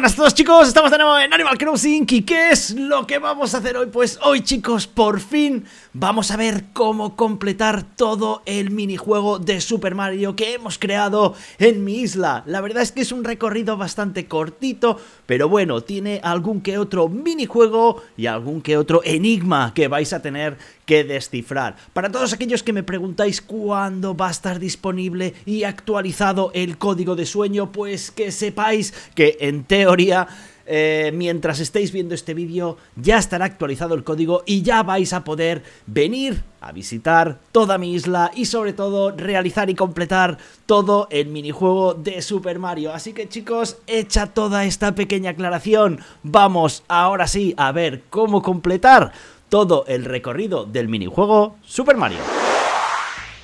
buenas a todos chicos, estamos de nuevo en Animal Crossing ¿Y qué es lo que vamos a hacer hoy? Pues hoy chicos, por fin vamos a ver cómo completar todo el minijuego de Super Mario que hemos creado en mi isla La verdad es que es un recorrido bastante cortito, pero bueno, tiene algún que otro minijuego y algún que otro enigma que vais a tener que descifrar. Para todos aquellos que me preguntáis cuándo va a estar disponible y actualizado el código de sueño, pues que sepáis que en teoría... Eh, mientras estéis viendo este vídeo ya estará actualizado el código y ya vais a poder venir a visitar toda mi isla y sobre todo realizar y completar todo el minijuego de Super Mario. Así que chicos, hecha toda esta pequeña aclaración, vamos ahora sí a ver cómo completar todo el recorrido del minijuego Super Mario.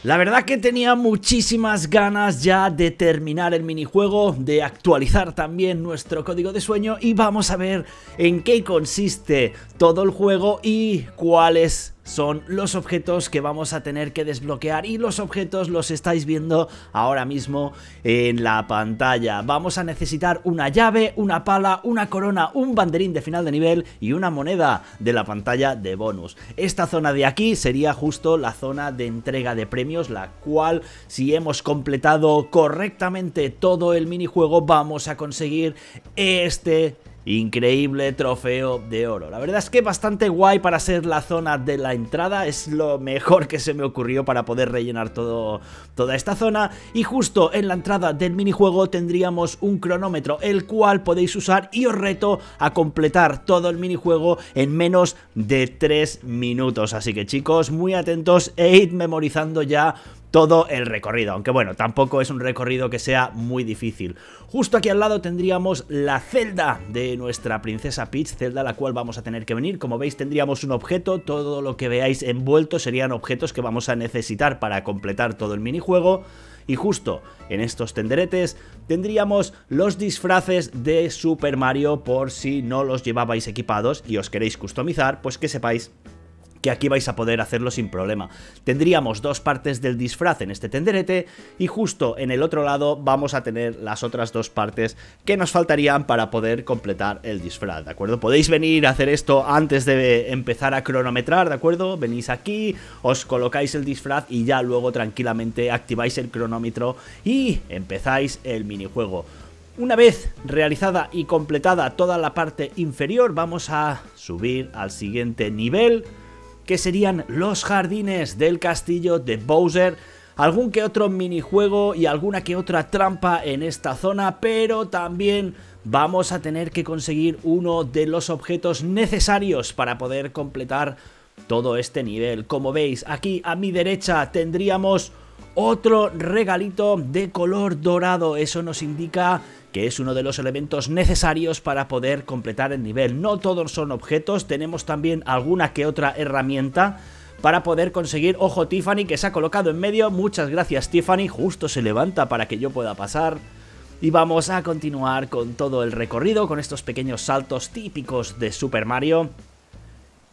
La verdad que tenía muchísimas ganas ya de terminar el minijuego, de actualizar también nuestro código de sueño y vamos a ver en qué consiste todo el juego y cuáles son los objetos que vamos a tener que desbloquear y los objetos los estáis viendo ahora mismo en la pantalla. Vamos a necesitar una llave, una pala, una corona, un banderín de final de nivel y una moneda de la pantalla de bonus. Esta zona de aquí sería justo la zona de entrega de premios, la cual si hemos completado correctamente todo el minijuego vamos a conseguir este Increíble trofeo de oro. La verdad es que bastante guay para ser la zona de la entrada. Es lo mejor que se me ocurrió para poder rellenar todo, toda esta zona. Y justo en la entrada del minijuego tendríamos un cronómetro, el cual podéis usar y os reto a completar todo el minijuego en menos de 3 minutos. Así que chicos, muy atentos e id memorizando ya todo el recorrido, aunque bueno, tampoco es un recorrido que sea muy difícil. Justo aquí al lado tendríamos la celda de nuestra princesa Peach, celda a la cual vamos a tener que venir, como veis tendríamos un objeto, todo lo que veáis envuelto serían objetos que vamos a necesitar para completar todo el minijuego, y justo en estos tenderetes tendríamos los disfraces de Super Mario por si no los llevabais equipados y os queréis customizar, pues que sepáis que aquí vais a poder hacerlo sin problema. Tendríamos dos partes del disfraz en este tenderete y justo en el otro lado vamos a tener las otras dos partes que nos faltarían para poder completar el disfraz, ¿de acuerdo? Podéis venir a hacer esto antes de empezar a cronometrar, ¿de acuerdo? Venís aquí, os colocáis el disfraz y ya luego tranquilamente activáis el cronómetro y empezáis el minijuego. Una vez realizada y completada toda la parte inferior, vamos a subir al siguiente nivel que serían los jardines del castillo de Bowser, algún que otro minijuego y alguna que otra trampa en esta zona, pero también vamos a tener que conseguir uno de los objetos necesarios para poder completar todo este nivel. Como veis, aquí a mi derecha tendríamos otro regalito de color dorado. Eso nos indica que es uno de los elementos necesarios para poder completar el nivel. No todos son objetos, tenemos también alguna que otra herramienta para poder conseguir, ojo Tiffany que se ha colocado en medio, muchas gracias Tiffany, justo se levanta para que yo pueda pasar. Y vamos a continuar con todo el recorrido, con estos pequeños saltos típicos de Super Mario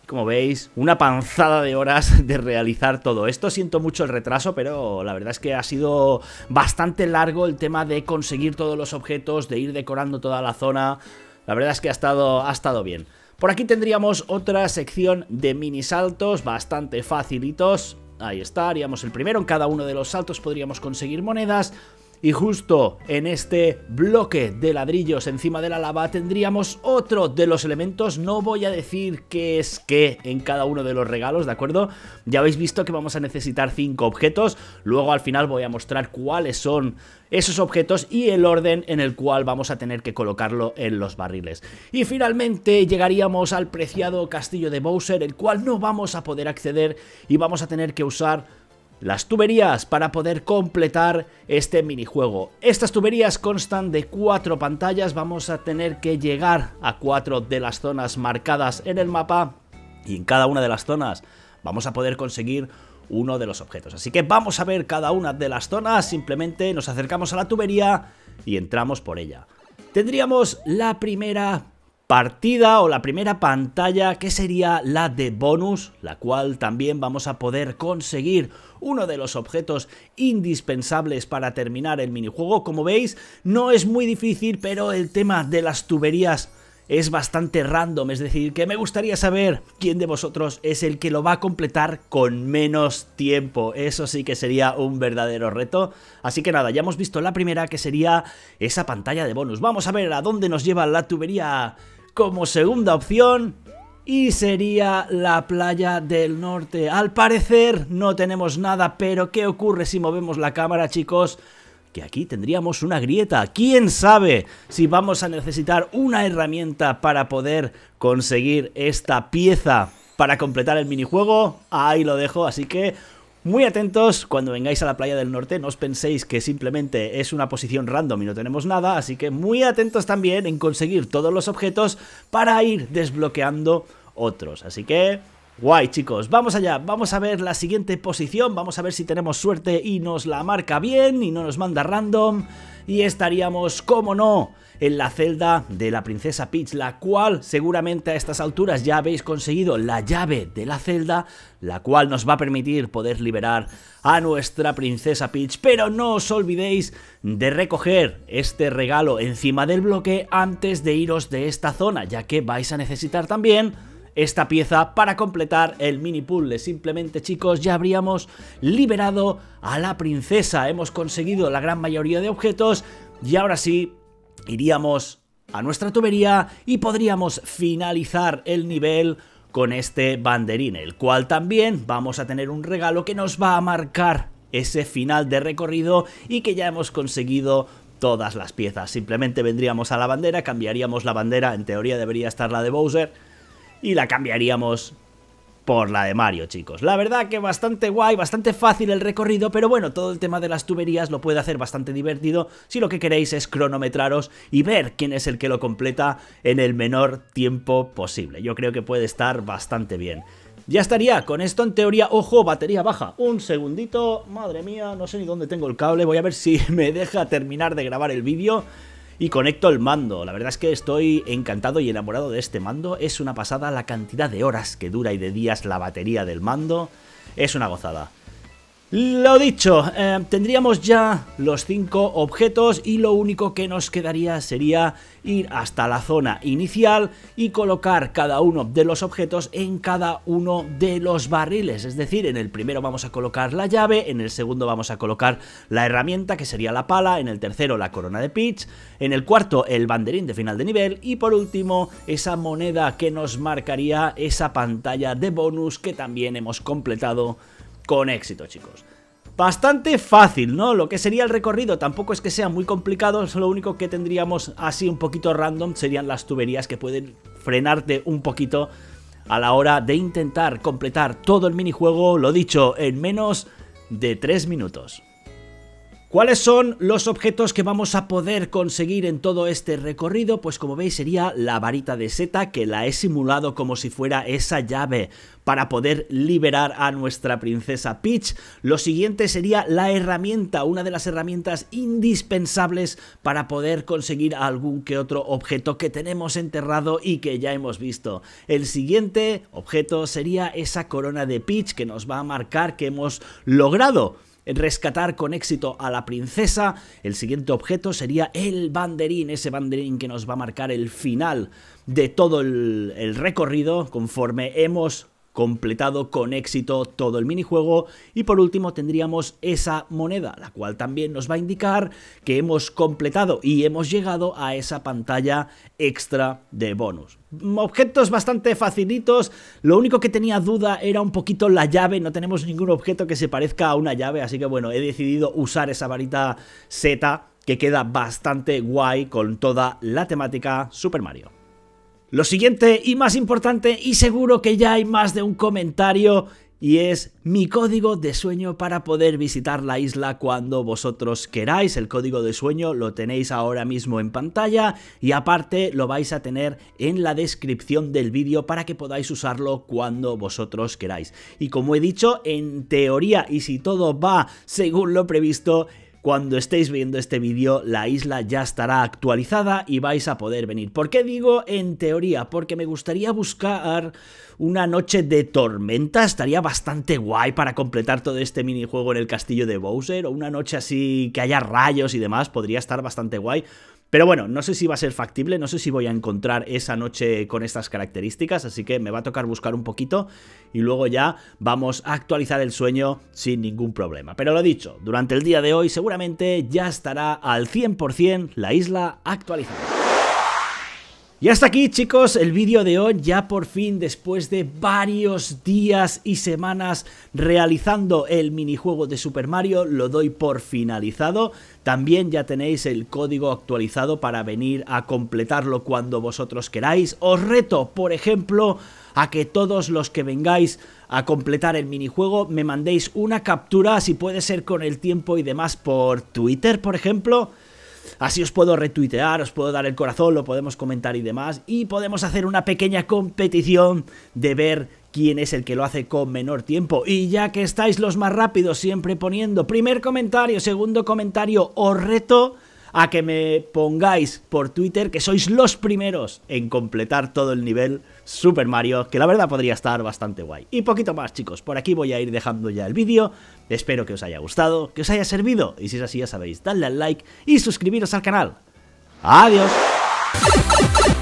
como veis, una panzada de horas de realizar todo esto. Siento mucho el retraso, pero la verdad es que ha sido bastante largo el tema de conseguir todos los objetos, de ir decorando toda la zona. La verdad es que ha estado, ha estado bien. Por aquí tendríamos otra sección de mini saltos bastante facilitos. Ahí está, haríamos el primero. En cada uno de los saltos podríamos conseguir monedas. Y justo en este bloque de ladrillos encima de la lava tendríamos otro de los elementos, no voy a decir qué es qué en cada uno de los regalos, ¿de acuerdo? Ya habéis visto que vamos a necesitar 5 objetos, luego al final voy a mostrar cuáles son esos objetos y el orden en el cual vamos a tener que colocarlo en los barriles. Y finalmente llegaríamos al preciado castillo de Bowser, el cual no vamos a poder acceder y vamos a tener que usar las tuberías para poder completar este minijuego. Estas tuberías constan de cuatro pantallas, vamos a tener que llegar a cuatro de las zonas marcadas en el mapa y en cada una de las zonas vamos a poder conseguir uno de los objetos. Así que vamos a ver cada una de las zonas, simplemente nos acercamos a la tubería y entramos por ella. Tendríamos la primera partida o la primera pantalla que sería la de bonus, la cual también vamos a poder conseguir uno de los objetos indispensables para terminar el minijuego. Como veis, no es muy difícil, pero el tema de las tuberías es bastante random, es decir, que me gustaría saber quién de vosotros es el que lo va a completar con menos tiempo. Eso sí que sería un verdadero reto. Así que nada, ya hemos visto la primera que sería esa pantalla de bonus. Vamos a ver a dónde nos lleva la tubería como segunda opción y sería la playa del norte. Al parecer no tenemos nada, pero ¿qué ocurre si movemos la cámara, chicos? Que aquí tendríamos una grieta. ¿Quién sabe si vamos a necesitar una herramienta para poder conseguir esta pieza para completar el minijuego? Ahí lo dejo, así que muy atentos cuando vengáis a la playa del norte, no os penséis que simplemente es una posición random y no tenemos nada, así que muy atentos también en conseguir todos los objetos para ir desbloqueando otros. Así que Guay chicos, vamos allá, vamos a ver la siguiente posición, vamos a ver si tenemos suerte y nos la marca bien y no nos manda random y estaríamos, como no, en la celda de la princesa Peach, la cual seguramente a estas alturas ya habéis conseguido la llave de la celda, la cual nos va a permitir poder liberar a nuestra princesa Peach, pero no os olvidéis de recoger este regalo encima del bloque antes de iros de esta zona, ya que vais a necesitar también esta pieza para completar el mini puzzle. Simplemente chicos ya habríamos liberado a la princesa, hemos conseguido la gran mayoría de objetos y ahora sí iríamos a nuestra tubería y podríamos finalizar el nivel con este banderín, el cual también vamos a tener un regalo que nos va a marcar ese final de recorrido y que ya hemos conseguido todas las piezas. Simplemente vendríamos a la bandera, cambiaríamos la bandera, en teoría debería estar la de Bowser, y la cambiaríamos por la de Mario, chicos. La verdad que bastante guay, bastante fácil el recorrido, pero bueno, todo el tema de las tuberías lo puede hacer bastante divertido si lo que queréis es cronometraros y ver quién es el que lo completa en el menor tiempo posible. Yo creo que puede estar bastante bien. Ya estaría, con esto en teoría, ojo, batería baja, un segundito, madre mía, no sé ni dónde tengo el cable, voy a ver si me deja terminar de grabar el vídeo y conecto el mando. La verdad es que estoy encantado y enamorado de este mando. Es una pasada la cantidad de horas que dura y de días la batería del mando. Es una gozada. Lo dicho, eh, tendríamos ya los cinco objetos y lo único que nos quedaría sería ir hasta la zona inicial y colocar cada uno de los objetos en cada uno de los barriles. Es decir, en el primero vamos a colocar la llave, en el segundo vamos a colocar la herramienta que sería la pala, en el tercero la corona de pitch, en el cuarto el banderín de final de nivel y por último esa moneda que nos marcaría esa pantalla de bonus que también hemos completado con éxito, chicos. Bastante fácil, ¿no? Lo que sería el recorrido tampoco es que sea muy complicado, lo único que tendríamos así un poquito random serían las tuberías que pueden frenarte un poquito a la hora de intentar completar todo el minijuego, lo dicho, en menos de 3 minutos. ¿Cuáles son los objetos que vamos a poder conseguir en todo este recorrido? Pues como veis sería la varita de seta que la he simulado como si fuera esa llave para poder liberar a nuestra princesa Peach. Lo siguiente sería la herramienta, una de las herramientas indispensables para poder conseguir algún que otro objeto que tenemos enterrado y que ya hemos visto. El siguiente objeto sería esa corona de Peach que nos va a marcar que hemos logrado rescatar con éxito a la princesa. El siguiente objeto sería el banderín, ese banderín que nos va a marcar el final de todo el, recorrido conforme hemos completado con éxito todo el minijuego y por último tendríamos esa moneda, la cual también nos va a indicar que hemos completado y hemos llegado a esa pantalla extra de bonus. Mm, objetos bastante facilitos, lo único que tenía duda era un poquito la llave, no tenemos ningún objeto que se parezca a una llave, así que bueno, he decidido usar esa varita Z que queda bastante guay con toda la temática Super Mario. Lo siguiente y más importante, y seguro que ya hay más de un comentario, y es mi código de sueño para poder visitar la isla cuando vosotros queráis. El código de sueño lo tenéis ahora mismo en pantalla y aparte lo vais a tener en la descripción del vídeo para que podáis usarlo cuando vosotros queráis. Y como he dicho, en teoría y si todo va según lo previsto, cuando estéis viendo este vídeo la isla ya estará actualizada y vais a poder venir. ¿Por qué digo en teoría? Porque me gustaría buscar una noche de tormenta, estaría bastante guay para completar todo este minijuego en el castillo de Bowser, o una noche así que haya rayos y demás, podría estar bastante guay. Pero bueno, no sé si va a ser factible, no sé si voy a encontrar esa noche con estas características, así que me va a tocar buscar un poquito y luego ya vamos a actualizar el sueño sin ningún problema. Pero lo dicho, durante el día de hoy seguramente ya estará al 100% la isla actualizada. Y hasta aquí chicos el vídeo de hoy, ya por fin después de varios días y semanas realizando el minijuego de Super Mario, lo doy por finalizado. También ya tenéis el código actualizado para venir a completarlo cuando vosotros queráis. Os reto, por ejemplo, a que todos los que vengáis a completar el minijuego me mandéis una captura, si puede ser con el tiempo y demás, por Twitter, por ejemplo Así os puedo retuitear, os puedo dar el corazón, lo podemos comentar y demás. Y podemos hacer una pequeña competición de ver quién es el que lo hace con menor tiempo. Y ya que estáis los más rápidos, siempre poniendo primer comentario, segundo comentario o reto a que me pongáis por Twitter que sois los primeros en completar todo el nivel Super Mario, que la verdad podría estar bastante guay. Y poquito más, chicos, por aquí voy a ir dejando ya el vídeo. Espero que os haya gustado, que os haya servido. Y si es así, ya sabéis, dadle al like y suscribiros al canal. ¡Adiós!